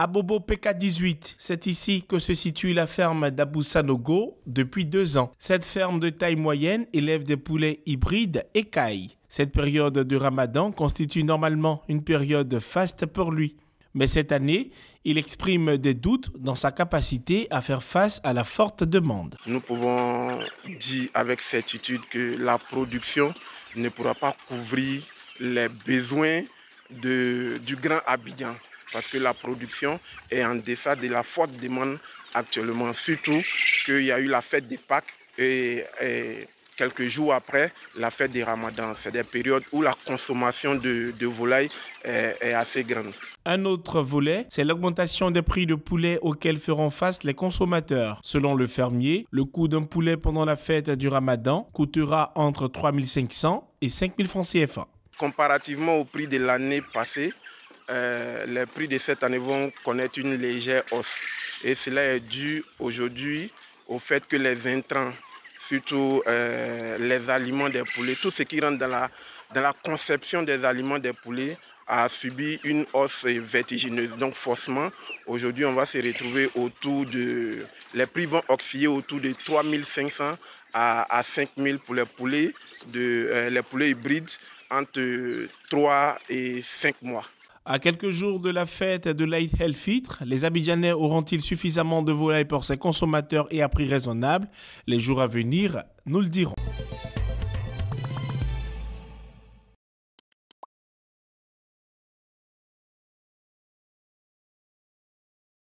À Bobo PK18, c'est ici que se situe la ferme Sanogo depuis deux ans. Cette ferme de taille moyenne élève des poulets hybrides et cailles. Cette période de ramadan constitue normalement une période faste pour lui. Mais cette année, il exprime des doutes dans sa capacité à faire face à la forte demande. Nous pouvons dire avec certitude que la production ne pourra pas couvrir les besoins du Grand habitant parce que la production est en deçà de la forte demande actuellement, surtout qu'il y a eu la fête des Pâques et, quelques jours après la fête des Ramadan. C'est des périodes où la consommation de, volailles est, assez grande. Un autre volet, c'est l'augmentation des prix de poulet auxquels feront face les consommateurs. Selon le fermier, le coût d'un poulet pendant la fête du Ramadan coûtera entre 3500 et 5000 francs CFA. Comparativement au prix de l'année passée, euh, les prix de cette année vont connaître une légère hausse. Et cela est dû aujourd'hui au fait que les intrants, surtout euh, les aliments des poulets, tout ce qui rentre dans la, conception des aliments des poulets, a subi une hausse vertigineuse. Donc forcément, aujourd'hui, on va se retrouver autour de... Les prix vont osciller autour de 3500 à, 5000 pour les poulets, de, euh, les poulets hybrides entre 3 et 5 mois. À quelques jours de la fête de l'Aïd El Fitr, les Abidjanais auront-ils suffisamment de volailles pour ses consommateurs et à prix raisonnable Les jours à venir nous le dirons.